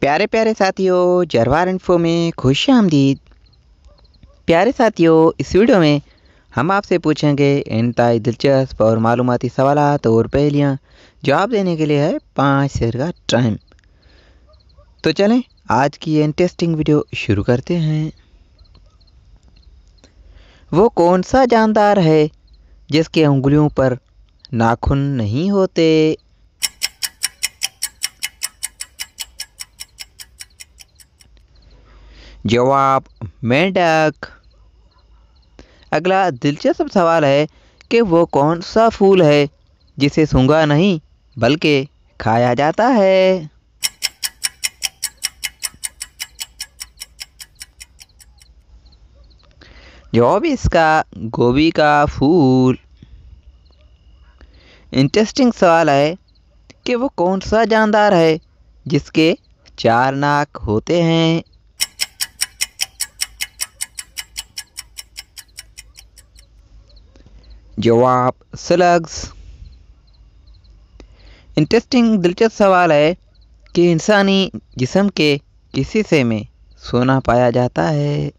प्यारे प्यारे साथियों जरवार इन्फो में खुश आमदीद प्यारे साथियों इस वीडियो में हम आपसे पूछेंगे इंतहाई दिलचस्प और मालूमती सवाल और पहलियाँ जवाब देने के लिए है पाँच सर का टाइम तो चलें आज की ये इंटरेस्टिंग वीडियो शुरू करते हैं वो कौन सा जानदार है जिसके उंगलियों पर नाखून नहीं होते जवाब मेंढक अगला दिलचस्प सवाल है कि वो कौन सा फूल है जिसे सूंघा नहीं बल्कि खाया जाता है जवाब इसका गोभी का फूल इंटरेस्टिंग सवाल है कि वो कौन सा जानदार है जिसके चार नाक होते हैं जवाब स्लग्स इंटरेस्टिंग दिलचस्प सवाल है कि इंसानी जिसम के किस हिस्से में सोना पाया जाता है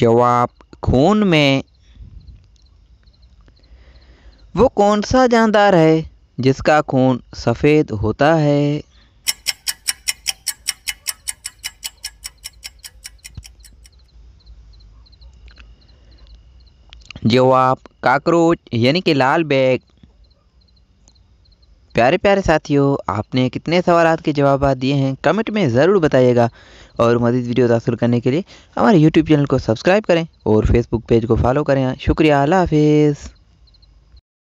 जवाब खून में वो कौन सा जानदार है जिसका खून सफ़ेद होता है जवाब काकरोच यानी कि लाल बैग प्यारे प्यारे साथियों आपने कितने सवाल के जवाब दिए हैं कमेंट में ज़रूर बताइएगा और मजीद वीडियो हासिल करने के लिए हमारे यूट्यूब चैनल को सब्सक्राइब करें और फेसबुक पेज को फॉलो करें शुक्रिया अल्लाह हाफिज़